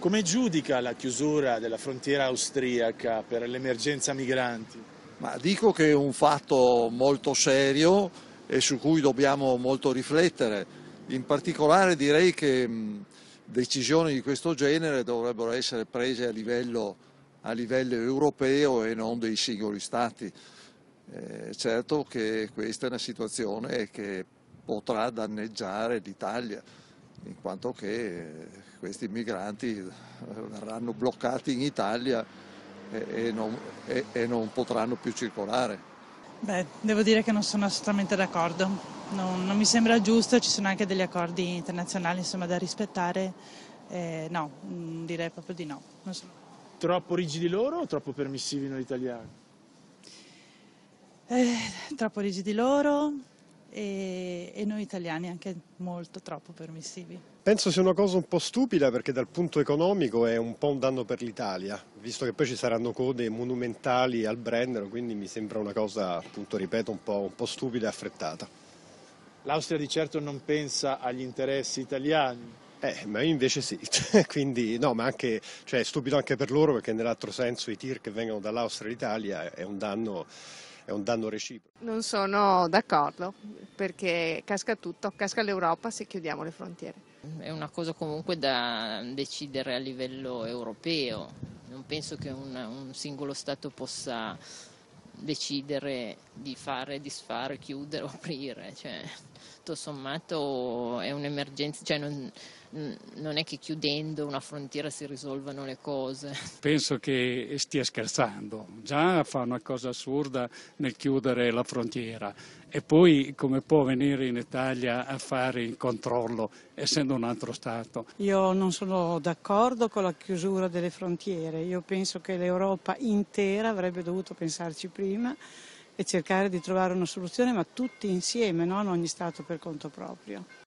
Come giudica la chiusura della frontiera austriaca per l'emergenza migranti? Ma dico che è un fatto molto serio e su cui dobbiamo molto riflettere. In particolare direi che decisioni di questo genere dovrebbero essere prese a livello, a livello europeo e non dei singoli Stati. Eh, certo che questa è una situazione che potrà danneggiare l'Italia, in quanto che eh, questi migranti eh, verranno bloccati in Italia e, e, non, e, e non, potranno più circolare. Beh, devo dire che non sono assolutamente d'accordo, non, non mi sembra giusto, ci sono anche degli accordi internazionali insomma, da rispettare, eh, no, mm, direi proprio di no. So. Troppo rigidi loro o troppo permissivi noi italiani? Eh, troppo rigidi loro, e, e noi italiani anche molto, troppo permissivi. Penso sia una cosa un po' stupida perché dal punto economico è un po' un danno per l'Italia, visto che poi ci saranno code monumentali al Brennero, quindi mi sembra una cosa, appunto, ripeto, un po', un po stupida e affrettata. L'Austria di certo non pensa agli interessi italiani, eh, ma io invece sì, quindi no, ma anche, cioè, è stupido anche per loro perché nell'altro senso i tir che vengono dall'Austria all'Italia è un danno è un danno reciproco. Non sono d'accordo perché casca tutto, casca l'Europa se chiudiamo le frontiere. È una cosa comunque da decidere a livello europeo, non penso che un, un singolo Stato possa decidere di fare, disfare, chiudere o aprire. Cioè, tutto sommato è un'emergenza, cioè non, non, è che chiudendo una frontiera si risolvano le cose. Penso che stia scherzando, già fa una cosa assurda nel chiudere la frontiera e poi come può venire in Italia a fare il controllo essendo un altro Stato? Io non sono d'accordo con la chiusura delle frontiere, io penso che l'Europa intera avrebbe dovuto pensarci prima prima e cercare di trovare una soluzione, ma tutti insieme, non ogni Stato per conto proprio.